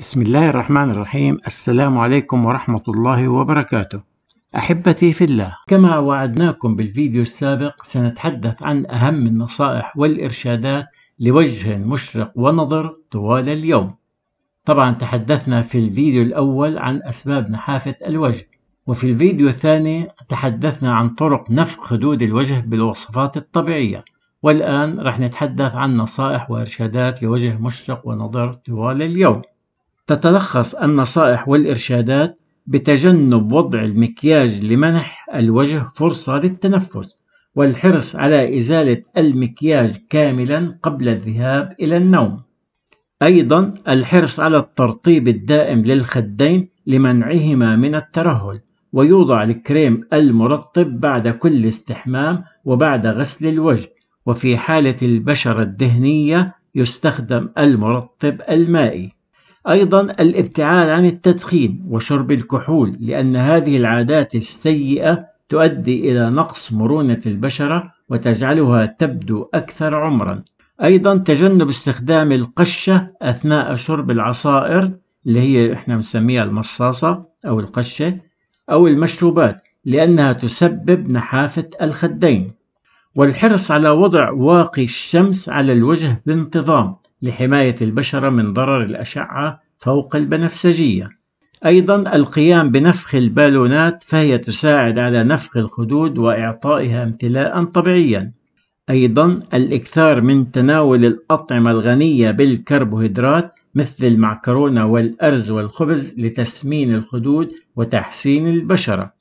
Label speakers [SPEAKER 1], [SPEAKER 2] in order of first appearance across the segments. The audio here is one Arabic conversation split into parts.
[SPEAKER 1] بسم الله الرحمن الرحيم السلام عليكم ورحمة الله وبركاته أحبتي في الله كما وعدناكم بالفيديو السابق سنتحدث عن أهم النصائح والإرشادات لوجه مشرق ونظر طوال اليوم طبعا تحدثنا في الفيديو الأول عن أسباب نحافة الوجه وفي الفيديو الثاني تحدثنا عن طرق نفخ خدود الوجه بالوصفات الطبيعية والآن رح نتحدث عن نصائح وإرشادات لوجه مشرق ونظر طوال اليوم تتلخص النصائح والإرشادات بتجنب وضع المكياج لمنح الوجه فرصة للتنفس والحرص على إزالة المكياج كاملا قبل الذهاب إلى النوم أيضا الحرص على الترطيب الدائم للخدين لمنعهما من الترهل ويوضع الكريم المرطب بعد كل استحمام وبعد غسل الوجه وفي حالة البشرة الدهنية يستخدم المرطب المائي أيضا الابتعاد عن التدخين وشرب الكحول لأن هذه العادات السيئة تؤدي إلى نقص مرونة البشرة وتجعلها تبدو أكثر عمرا أيضا تجنب استخدام القشة أثناء شرب العصائر اللي هي إحنا بنسميها المصاصة أو القشة أو المشروبات لأنها تسبب نحافة الخدين والحرص على وضع واقي الشمس على الوجه بانتظام لحماية البشرة من ضرر الأشعة فوق البنفسجية أيضا القيام بنفخ البالونات فهي تساعد على نفخ الخدود وإعطائها امتلاء طبيعيا أيضا الإكثار من تناول الأطعمة الغنية بالكربوهيدرات مثل المعكرونة والأرز والخبز لتسمين الخدود وتحسين البشرة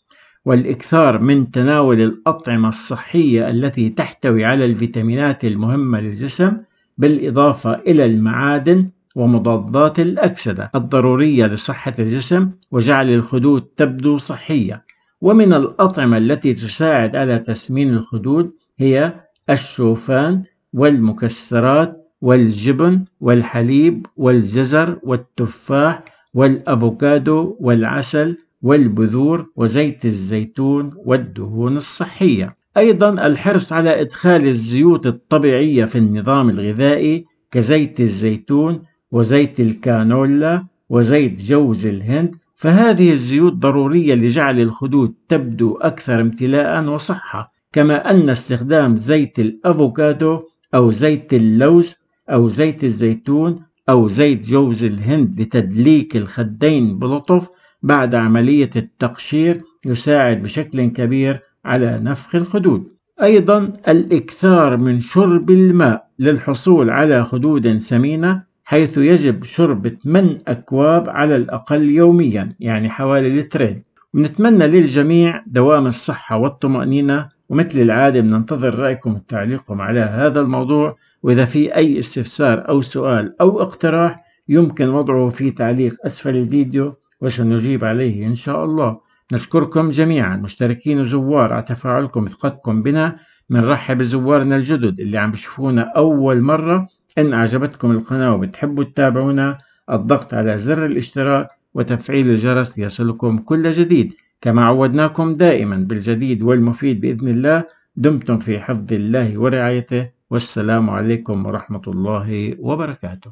[SPEAKER 1] والإكثار من تناول الأطعمة الصحية التي تحتوي على الفيتامينات المهمة للجسم بالإضافة إلى المعادن ومضادات الأكسدة الضرورية لصحة الجسم وجعل الخدود تبدو صحية ومن الأطعمة التي تساعد على تسمين الخدود هي الشوفان والمكسرات والجبن والحليب والجزر والتفاح والأفوكادو والعسل والبذور وزيت الزيتون والدهون الصحية أيضا الحرص على إدخال الزيوت الطبيعية في النظام الغذائي كزيت الزيتون وزيت الكانولا وزيت جوز الهند فهذه الزيوت ضرورية لجعل الخدود تبدو أكثر امتلاء وصحة كما أن استخدام زيت الأفوكادو أو زيت اللوز أو زيت الزيتون أو زيت جوز الهند لتدليك الخدين بلطف بعد عملية التقشير يساعد بشكل كبير على نفخ الخدود أيضا الإكثار من شرب الماء للحصول على خدود سمينة حيث يجب شرب 8 أكواب على الأقل يوميا يعني حوالي لترين ونتمنى للجميع دوام الصحة والطمأنينة ومثل العادة بننتظر رأيكم وتعليقكم على هذا الموضوع وإذا في أي استفسار أو سؤال أو اقتراح يمكن وضعه في تعليق أسفل الفيديو وسنجيب عليه إن شاء الله نشكركم جميعا مشتركين وزوار على تفاعلكم وثقتكم بنا بنرحب بزوارنا الجدد اللي عم بشوفونا أول مرة إن أعجبتكم القناة وبتحبوا تتابعونا الضغط على زر الاشتراك وتفعيل الجرس ليصلكم كل جديد كما عودناكم دائما بالجديد والمفيد بإذن الله دمتم في حفظ الله ورعايته والسلام عليكم ورحمة الله وبركاته